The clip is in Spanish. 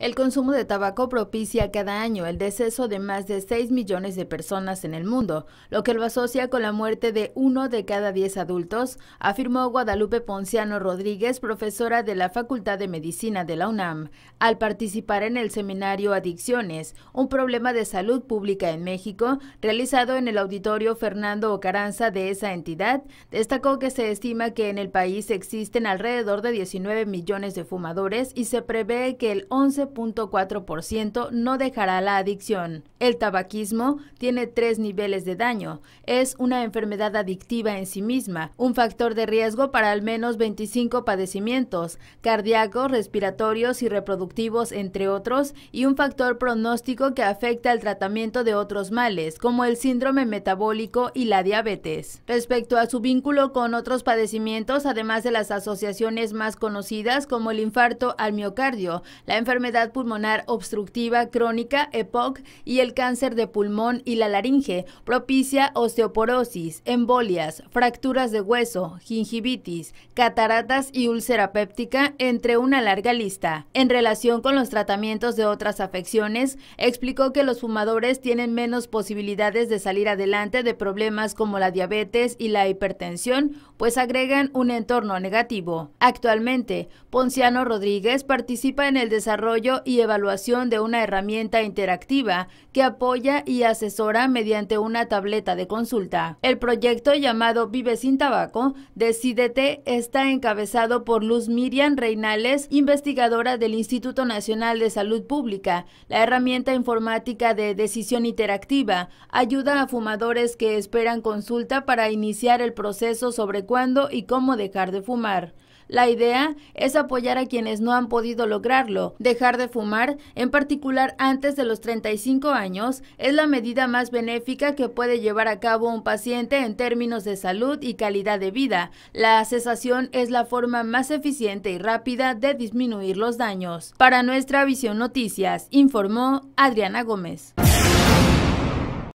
El consumo de tabaco propicia cada año el deceso de más de 6 millones de personas en el mundo, lo que lo asocia con la muerte de uno de cada 10 adultos, afirmó Guadalupe Ponciano Rodríguez, profesora de la Facultad de Medicina de la UNAM, al participar en el seminario Adicciones, un problema de salud pública en México, realizado en el auditorio Fernando Ocaranza de esa entidad, destacó que se estima que en el país existen alrededor de 19 millones de fumadores y se prevé que el 11 0.4% no dejará la adicción. El tabaquismo tiene tres niveles de daño. Es una enfermedad adictiva en sí misma, un factor de riesgo para al menos 25 padecimientos, cardíacos, respiratorios y reproductivos, entre otros, y un factor pronóstico que afecta el tratamiento de otros males, como el síndrome metabólico y la diabetes. Respecto a su vínculo con otros padecimientos, además de las asociaciones más conocidas como el infarto al miocardio, la enfermedad pulmonar obstructiva crónica, EPOC, y el cáncer de pulmón y la laringe. Propicia osteoporosis, embolias, fracturas de hueso, gingivitis, cataratas y úlcera péptica, entre una larga lista. En relación con los tratamientos de otras afecciones, explicó que los fumadores tienen menos posibilidades de salir adelante de problemas como la diabetes y la hipertensión, pues agregan un entorno negativo. Actualmente, Ponciano Rodríguez participa en el desarrollo y evaluación de una herramienta interactiva que apoya y asesora mediante una tableta de consulta. El proyecto llamado Vive sin tabaco, Decídete, está encabezado por Luz Miriam Reinales, investigadora del Instituto Nacional de Salud Pública. La herramienta informática de decisión interactiva ayuda a fumadores que esperan consulta para iniciar el proceso sobre cuándo y cómo dejar de fumar. La idea es apoyar a quienes no han podido lograrlo. Dejar de fumar, en particular antes de los 35 años, es la medida más benéfica que puede llevar a cabo un paciente en términos de salud y calidad de vida. La cesación es la forma más eficiente y rápida de disminuir los daños. Para nuestra visión noticias, informó Adriana Gómez.